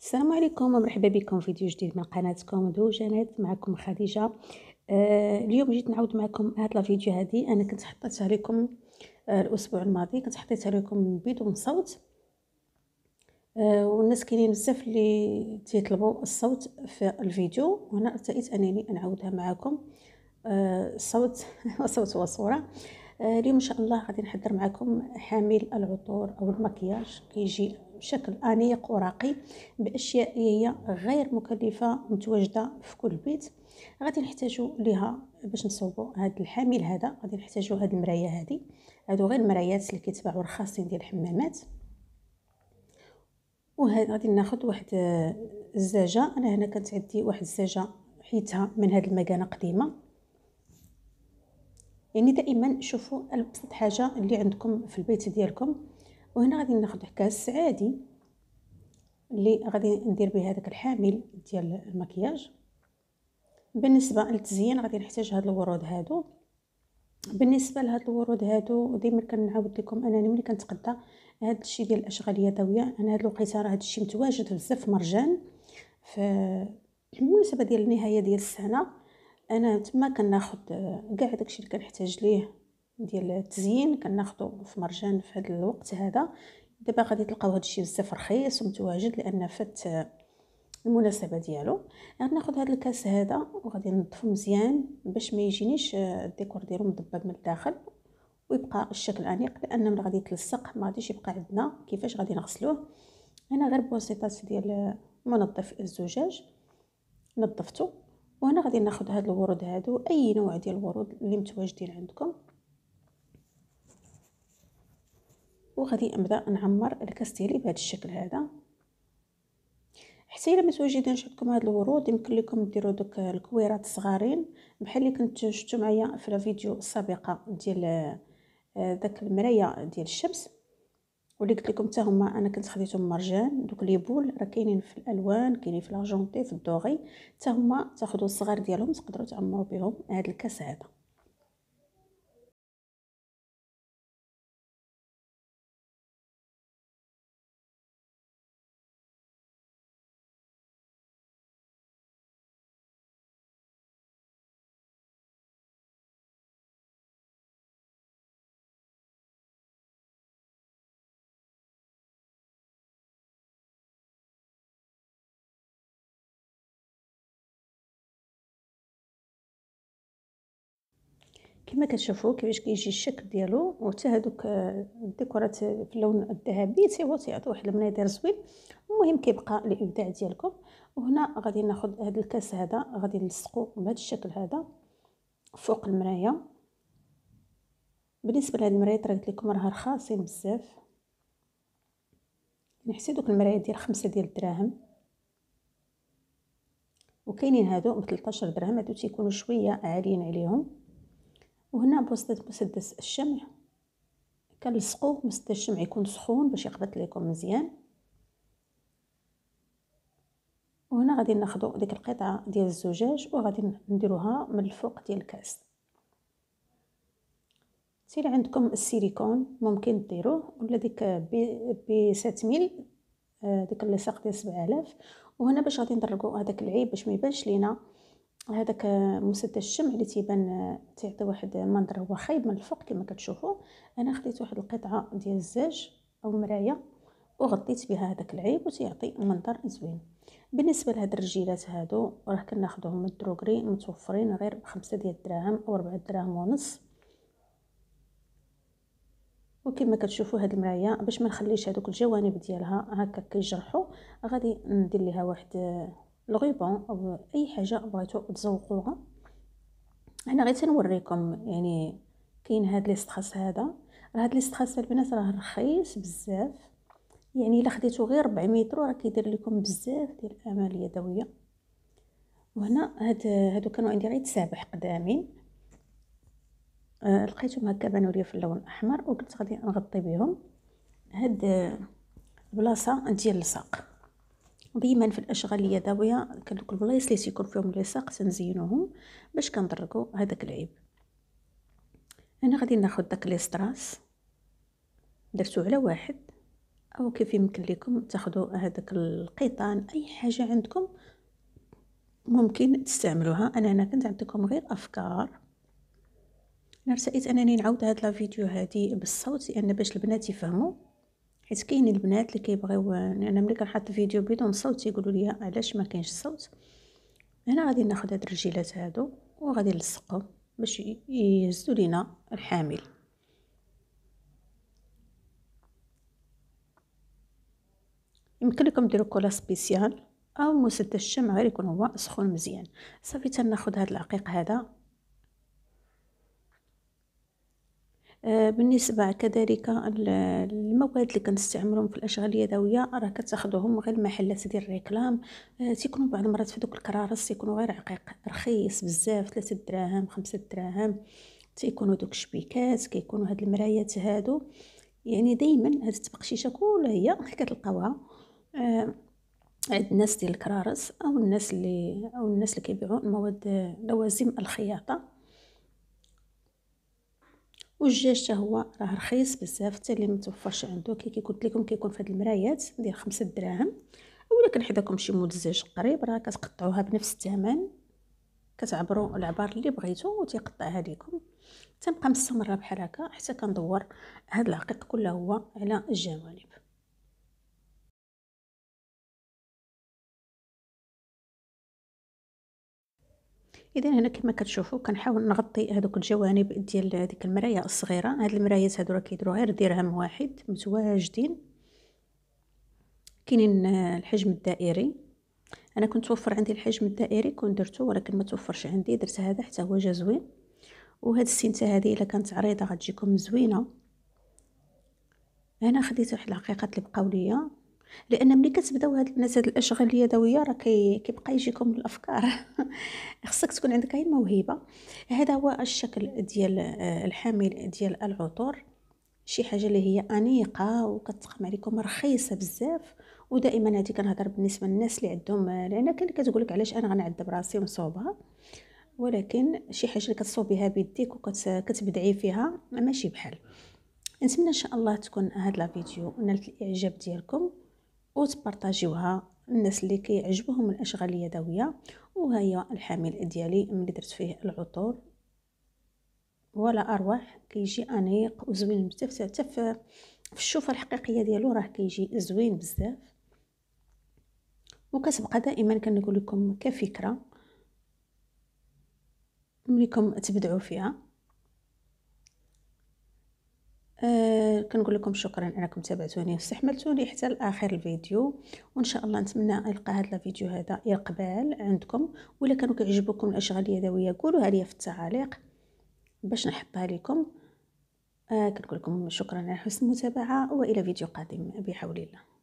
السلام عليكم ومرحبا بكم فيديو جديد من قناتكم دوجانات معكم خديجه آه، اليوم جيت نعاود معكم هاد لا فيديو هادي انا كنت حطيتها لكم آه، الاسبوع الماضي كنت حطيتها لكم بدون صوت آه، والناس كاينين بزاف اللي تيطلبوا الصوت في الفيديو وانا ارتئيت انني نعاودها معكم الصوت وصوت وصوره اليوم ان شاء الله غادي نحضر معكم حامل العطور او المكياج كيجي بشكل أنيق وراقي بأشياء هي غير مكلفة متواجدة في كل بيت غادي نحتاجو ليها باش نصوبو هاد الحامل هذا غادي نحتاجو هاد المراية هادي هادو غير المرايات اللي كيتباعو رخاصين ديال الحمامات غادي ناخد واحد الزاجة انا هنا كانت عندي واحد الزاجة حيتها من هاد المكانة قديمة يعني دائما شوفوا ابسط حاجه اللي عندكم في البيت ديالكم وهنا غادي ناخد كاس عادي اللي غادي ندير به هذاك الحامل ديال المكياج بالنسبه للتزيين غادي نحتاج هاد الورود هادو بالنسبه لهاد الورود هادو ديما كنعاود لكم انني ملي كنتقدى هاد الشيء ديال الاشغال اليدويه انا هاد الوقيته راه هاد الشيء متواجد بزاف في مرجان ف بالمناسبه ديال النهايه ديال السنه انا تما كناخد آه، كاع داكشي اللي كنحتاج ليه ديال التزيين كناخذو في مرجان في هذا الوقت هذا دابا غادي تلقاو هذا الشيء بزاف رخيص ومتواجد لان فات المناسبه ديالو غناخذ هذا الكاس هذا وغادي ننظفو مزيان باش ما يجينيش آه، الديكور ديالو مدبب من الداخل ويبقى الشكل انيق لان ملي غادي يتلصق ما غاديش يبقى عندنا كيفاش غادي نغسلوه هنا غير بواسطه ديال منظف الزجاج نظفته وهنا غادي ناخذ هاد الورود هادو اي نوع ديال الورود اللي متواجدين عندكم وغادي نبدا نعمر الكاس ديالي بهذا الشكل هذا حتى الا متواجده عندكم هذا الورود يمكن لكم ديروا دوك الكويرات الصغارين بحال اللي كنت شفتوا معايا في الفيديو السابقه ديال داك آه، المرايه ديال الشمس واللي قلت لكم حتى هما انا كنت خديتهم مرجان دوك لي بول راه كاينين في الالوان كاينين في لارجونتي في الدوغي حتى هما تاخذوا الصغار ديالهم تقدروا تعمروا بهم هذا الكاس هذا كما كتشوفوا كيفاش كيجي الشكل ديالو وحتى هذوك آه، الديكورات في اللون الذهبي حتى هو تيعطي واحد المنظر زوين المهم كيبقى الابداع ديالكم وهنا غادي ناخذ هذا الكاس هذا غادي نلصقو بهذا الشكل هذا فوق المرايه بالنسبه لهاد المرايه قلت لكم راه رخاصين بزاف نحسي يعني دوك المرايه ديال خمسة ديال الدراهم وكاينين هادو ب 13 درهم هادو تيكونوا شويه عاليين عليهم وهنا بوسطة مسدس الشمع كنلصقوه مسدس الشمع يكون سخون باش يقبض ليكم مزيان وهنا غادي ناخذ ديك القطعه ديال الزجاج وغادي نديروها من الفوق ديال الكاس سير عندكم السيليكون ممكن ديروه ولا ديك بي, بي ساتميل آه، ديك اللصاق ديال 7000 وهنا باش غادي ندرجو هذاك العيب باش ما يبانش لينا هذاك مسدس الشمع اللي تيبان تيعطي واحد المنظر هو خايب من الفوق كما كتشوفوا انا خديت واحد القطعه ديال الزاج او مرايه وغطيت بها هذاك العيب وتيعطي منظر زوين بالنسبه لهاد الرجيلات هادو راه كناخذوهم من الدروغري متوفرين غير بخمسة ديال الدراهم او ربعة دراهم ونص وكما كتشوفوا هاد المرايه باش ما نخليش هذوك الجوانب ديالها هكا كيجرحوا غادي ندير ليها واحد الغيبون او euh, اي حاجه بغيتو تزوقوها انا غير تنوريكم يعني كاين هاد لي ستريس هذا راه هاد لي ستريس البنات راه رخيص بزاف يعني الا خديتو غير 4 متر راه كيدير لكم بزاف ديال الاعمال اليدويه وهنا هاد هادو كانوا عندي غير تسابح قدامي آه لقيتهم هكا بانوا لي في اللون الاحمر وقلت غادي نغطي بهم هاد البلاصه آه، ديال الساق ديما في الاشغال اليدويه كندوك البلايص اللي تيكون فيهم الصق تنزينوهم باش كنطرقوا هذاك العيب انا غادي ناخذ داك ستراس درتو على واحد او كيف يمكن لكم تاخذوا هذاك القيطان اي حاجه عندكم ممكن تستعملوها انا هنا كنت عندكم غير افكار انا انني نعاود هاد لا فيديو هادي بالصوت لان باش البنات يفهموا حيت كاين البنات اللي كيبغيو انا ملي كنحط فيديو بدون صوت يقولوا لي علاش ما كاينش صوت هنا غادي ناخذ هاد الرجيلات هادو وغادي نلصقهم باش يهزوا لينا الحامل يمكن لكم ديروا كولا سبيسيال او مسدس الشمع غير يكون هو سخون مزيان صافي تناخذ هاد العقيق هذا آه، بالنسبة كذلك المواد اللي كنستعملهم في الاشغال اليدويه راه كتاخدوهم غير المحلات ديال الريكلام آه، تيكونوا بعض المرات في دوك الكرارس تيكونوا غير عقيق رخيص بزاف ثلاثة دراهم خمسة دراهم تيكونوا دوك الشبيكات كيكونوا هاد المرايات هادو يعني دائما هاد التبقشيشه كلها هي كتلقاوها آه، عند الناس ديال الكرارس او الناس اللي او الناس اللي كيبيعو المواد لوازم الخياطه والجاج حتى هو راه رخيص بزاف حتى اللي متوفرش عنده كي قلت لكم كيكون في هاد المرايات ديال خمسة دراهم اولا كنحداكم شي مول الزاج قريب راه كتقطعوها بنفس الثمن كتعبروا العبار اللي بغيتو وتيقطعها ليكم تنبقى مستمره بحال هكا حتى كندور هاد العقيق كله هو على الجوانب اذا هنا كما كتشوفوا كنحاول نغطي هذوك الجوانب ديال هذيك المرايه الصغيره هاد المرايات هادو راه كيديروا غير درهم واحد متواجدين كاينين آه، الحجم الدائري انا كنت توفر عندي الحجم الدائري كنت درته ولكن ما توفرش عندي درت هذا حتى هو جا زوين وهاد السنته هذه الا كانت عريضه غتجيكم زوينه انا خديت واحد العقيقات اللي بقاو ليا لان ملي كتبداو هاد الناس هاد الاشغال اليدويه راه كي كيبقى يجيكم الافكار خصك تكون عندك هاي الموهبه هذا هو الشكل ديال آه، الحامل ديال العطور شي حاجه اللي هي انيقه وكتقم عليكم رخيصه بزاف ودائما هادي كنهضر بالنسبه للناس اللي عندهم آه، لان كاين كتقول لك علاش انا غنعذب راسي ونصوبها ولكن شي حاجه اللي كتصوبيها بيديك وكتبدعي فيها ماشي بحال نتمنى ان شاء الله تكون هاد لا فيديو نالت الاعجاب ديالكم وتبارطاجيوها الناس اللي كيعجبهم الاشغال اليدويه وها هي الحامل ديالي ملي درت فيه العطور ولا ارواح كيجي انيق وزوين بزاف حتى في الشوفه الحقيقيه ديالو راه كيجي زوين بزاف وكتبقى دائما كنقول لكم كفكره ملي تبدعوا فيها آه، كنقول لكم شكرا انكم تابعتوني واستحملتوني حتى لاخر الفيديو وان شاء الله نتمنى يلقى هذا الفيديو هذا يقبال عندكم ولا كانوا كيعجبوكم الاشغال اليدويه قولوها لي في التعاليق باش نحطها لكم آه كنقول لكم شكرا على حسن المتابعه والى فيديو قادم بحول الله